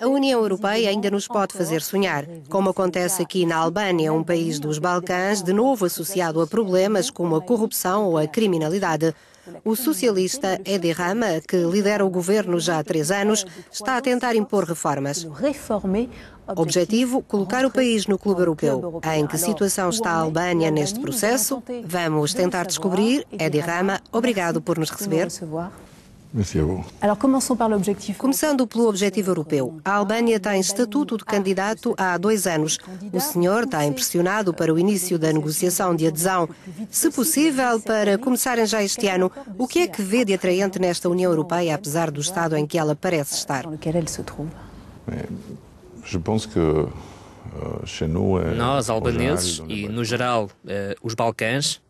a União Europeia ainda nos pode fazer sonhar, como acontece aqui na Albânia, um país dos Balcãs, de novo associado a problemas como a corrupção ou a criminalidade. O socialista Edi Rama, que lidera o governo já há três anos, está a tentar impor reformas. Objetivo: colocar o país no clube europeu. Em que situação está a Albânia neste processo? Vamos tentar descobrir. Edi Rama, obrigado por nos receber. Começando pelo objetivo europeu. A Albânia tem estatuto de candidato há dois anos. O senhor está impressionado para o início da negociação de adesão. Se possível, para começarem já este ano, o que é que vê de atraente nesta União Europeia, apesar do estado em que ela parece estar? Eu penso que eh, eh, nós, albaneses, e no geral, eh, os Balcãs,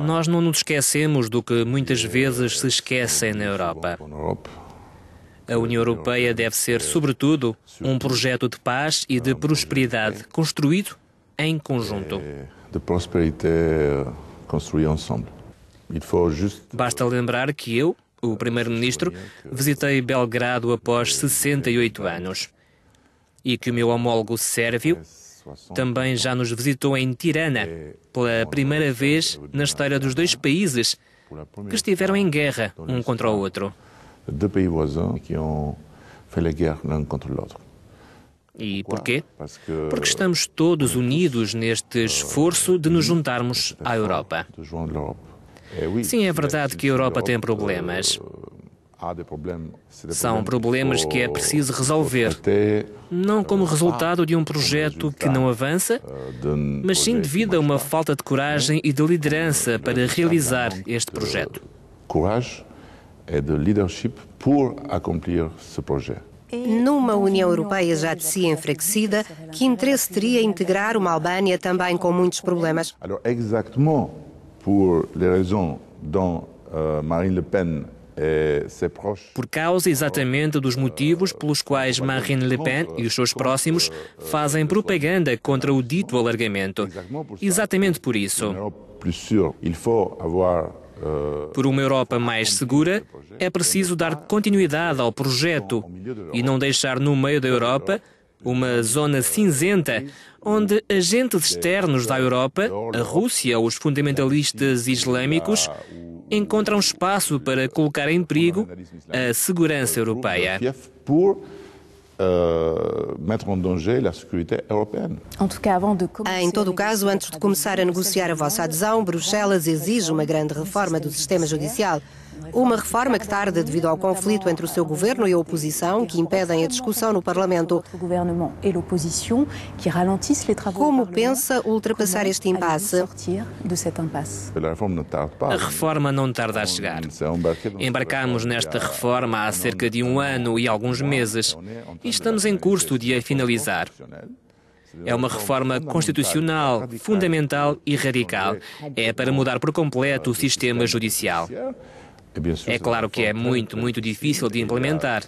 nós não nos esquecemos do que muitas vezes se esquecem na Europa. A União Europeia deve ser, sobretudo, um projeto de paz e de prosperidade construído em conjunto. Basta lembrar que eu, o primeiro-ministro, visitei Belgrado após 68 anos e que o meu homólogo sérvio também já nos visitou em Tirana, é pela primeira vez na história dos dois países que estiveram em guerra um contra o outro. E porquê? Porque estamos todos eh, unidos neste eh, esforço de nos juntarmos à Europa. É Sim, é verdade né? que a Europa tem problemas. Eh, ah, São problemas que é preciso resolver, é não como resultado de um projeto que não avança, ah, mas sim devido a uma falta de coragem e de liderança para realizar este eh, projeto. Coragem é de leadership por cumprir esse projeto. Numa União Europeia já de si enfraquecida, que interesse teria integrar uma Albânia também com muitos problemas? Alors, exactement por les raisons dont euh, Marine Le Pen é, por causa exatamente dos motivos pelos quais Marine Le Pen e os seus próximos fazem propaganda contra o dito alargamento. Exatamente por isso. Eh, por uma Europa mais segura, é preciso dar continuidade ao projeto e não deixar no meio da Europa uma zona cinzenta onde agentes externos da Europa, a Rússia ou os fundamentalistas islâmicos, encontram espaço para colocar em perigo a segurança europeia. Eh, em todo o ah, caso, antes de começar a negociar a vossa adesão, Bruxelas exige uma grande reforma do sistema judicial. Uma reforma que tarda devido ao conflito entre o seu governo e a oposição, que impedem a discussão no Parlamento. Como pensa ultrapassar este impasse? A reforma não tarda a chegar. Embarcamos nesta reforma há cerca de um ano e alguns meses e estamos em curso de a finalizar. É uma reforma constitucional, fundamental e radical. É para mudar por completo o sistema judicial. É claro que é muito, muito difícil de implementar.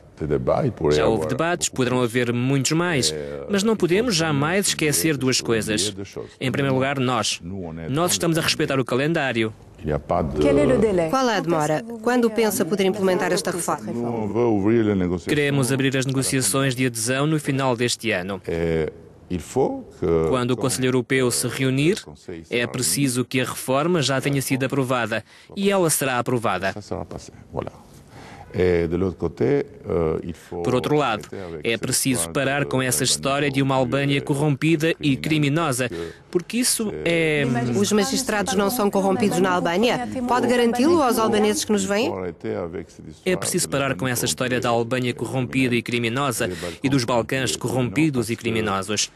Já houve debates, poderão haver muitos mais, é, mas não podemos jamais esquecer duas coisas. Em primeiro lugar, nós. Nós estamos a respeitar o calendário. Qual é a demora? Quando pensa poder implementar esta reforma? Queremos abrir as negociações de adesão no final deste ano. É, quando o Conselho Europeu se reunir, é preciso que a reforma já tenha sido aprovada e ela será aprovada. É, euh, por outro lado, é preciso parar com essa história de uma Albânia é corrompida e criminosa, porque isso é. é- os magistrados não são corrompidos na Albânia? Pode garanti-lo aos albaneses que nos vêm? É preciso parar com essa história da Albânia corrompida e criminosa e dos Balcãs corrompidos e criminosos.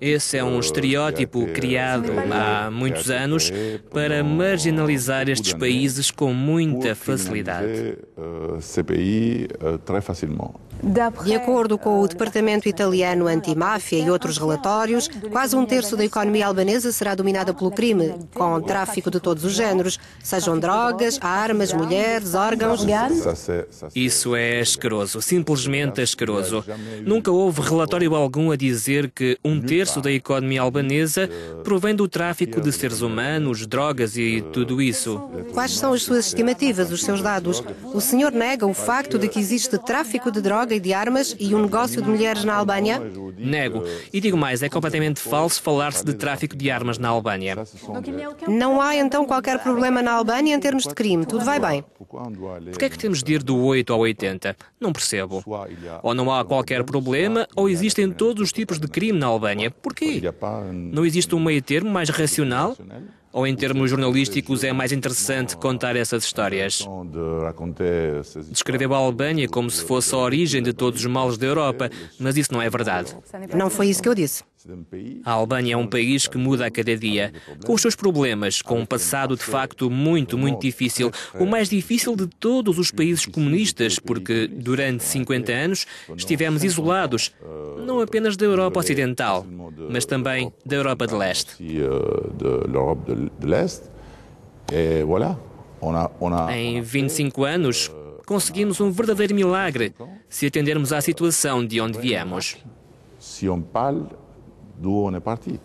Esse é um estereótipo criado há muitos anos para marginalizar estes países com muita facilidade. Euh, ces pays euh, très facilement. De acordo com o Departamento Italiano Antimáfia e outros relatórios, quase um terço da economia albanesa será dominada pelo crime, com tráfico de todos os géneros, sejam drogas, armas, mulheres, órgãos. Isso é asqueroso, simplesmente asqueroso. Nunca houve relatório algum a dizer que um terço da economia albanesa provém do tráfico de seres humanos, drogas e tudo isso. Quais são as suas estimativas, os seus dados? O senhor nega o facto de que existe tráfico de drogas? moda e de armas e um negócio de mulheres na Albânia? Nego. E digo mais, é completamente falso falar-se de tráfico de armas na Albânia. Não há então qualquer problema na Albânia em termos de crime. Tudo vai bem. Por que é que temos de ir do 8 ao 80? Não percebo. Ou não há qualquer problema, ou existem todos os tipos de crime na Albânia. Porquê? Não existe um meio termo mais racional? ou em termos jornalísticos é mais interessante contar essas histórias. Descreveu a Albânia como se fosse a origem de todos os males da Europa, mas isso não é verdade. Não foi isso que eu disse. A Albânia é um país que muda a cada dia, com os seus problemas, com um passado de facto muito, muito difícil, o mais difícil de todos os países comunistas, porque durante 50 anos estivemos isolados, não apenas da Europa Ocidental, mas também da Europa de Leste leste. E é, voilà, on a, on a... Em 25 anos, conseguimos um verdadeiro milagre se atendermos à situação de onde viemos. Se on parle do on parti.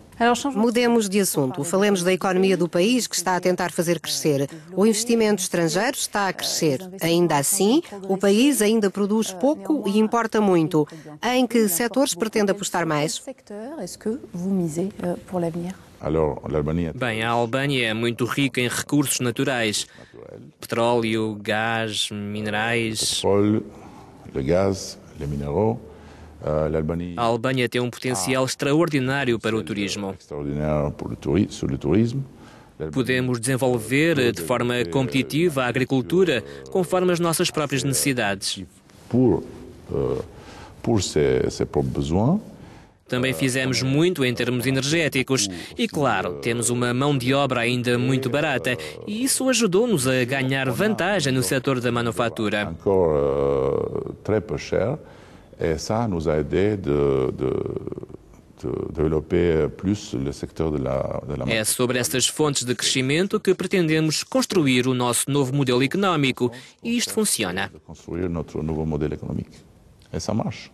Mudemos de assunto. Falemos da economia do país que está a tentar fazer crescer. O investimento estrangeiro está a crescer. Ainda assim, o país ainda produz pouco e importa muito. Em que setores pretende apostar mais? Bem, a Albânia é muito rica em recursos naturais: petróleo, gás, minerais. Ah, a Albânia tem um potencial extraordinário para o turismo. Podemos desenvolver de forma competitiva a agricultura conforme as nossas próprias necessidades. Por, ah, pour ses, ses besoins, também fizemos muito em termos energéticos e, claro, temos uma mão de obra ainda muito barata e isso ajudou-nos a ganhar vantagem no setor da manufatura. Euh, é sobre estas fontes de crescimento que pretendemos construir o nosso novo modelo económico e isto funciona. Construir nosso novo modelo económico. Essa marcha.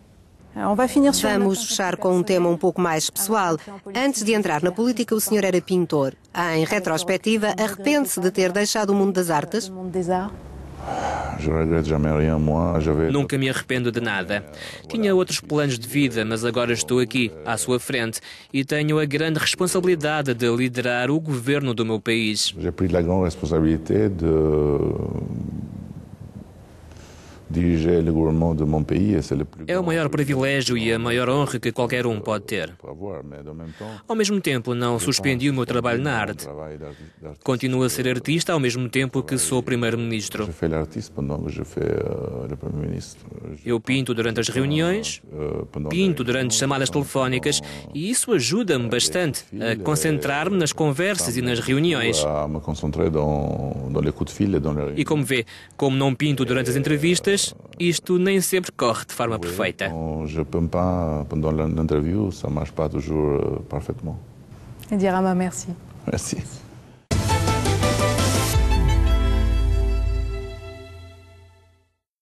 Vamos fechar com um tema um pouco mais pessoal. Então, Antes de entrar na política, o senhor era pintor. Em retrospectiva, arrepende-se de ter deixado o mundo das artes? Nunca me arrependo de nada. Tinha outros planos de vida, mas agora estou aqui, à sua frente, e tenho a grande responsabilidade de liderar o governo do meu país. J'ai pris a grande responsabilidade de é, é o maior privilégio e a maior honra que qualquer um pode ter. Ao mesmo tempo, não suspendi o meu trabalho na arte. Continuo a ser artista ao mesmo tempo que sou eh, primeiro-ministro. Eu pinto durante as ah, reuniões, eh, pinto durante então, chamadas então, telefónicas então, e isso ajuda-me bastante a eh, concentrar-me nas tá conversas e nas reuniões. Tá, e como vê, como não pinto durante as entrevistas, isto nem sempre corre de forma perfeita. Eu peux pas pendant l'interview, entrevista marche pas toujours euh, parfaitement. Dirá-me ma merci. Merci.